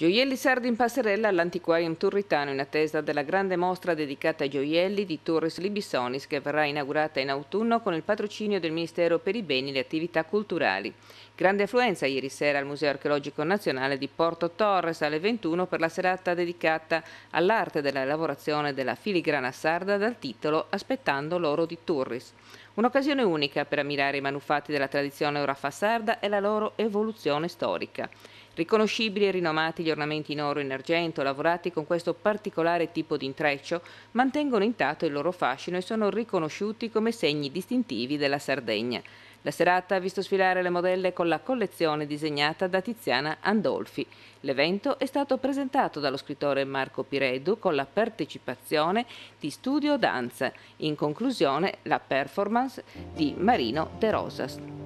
Gioielli sardi in passerella all'antiquarium turritano in attesa della grande mostra dedicata ai gioielli di Torres Libisonis che verrà inaugurata in autunno con il patrocinio del Ministero per i beni e le attività culturali. Grande affluenza ieri sera al Museo Archeologico Nazionale di Porto Torres alle 21 per la serata dedicata all'arte della lavorazione della filigrana sarda dal titolo Aspettando l'oro di Torres. Un'occasione unica per ammirare i manufatti della tradizione sarda e la loro evoluzione storica. Riconoscibili e rinomati gli ornamenti in oro e in argento, lavorati con questo particolare tipo di intreccio, mantengono intatto il loro fascino e sono riconosciuti come segni distintivi della Sardegna. La serata ha visto sfilare le modelle con la collezione disegnata da Tiziana Andolfi. L'evento è stato presentato dallo scrittore Marco Piredu con la partecipazione di Studio Danza. In conclusione la performance di Marino De Rosas.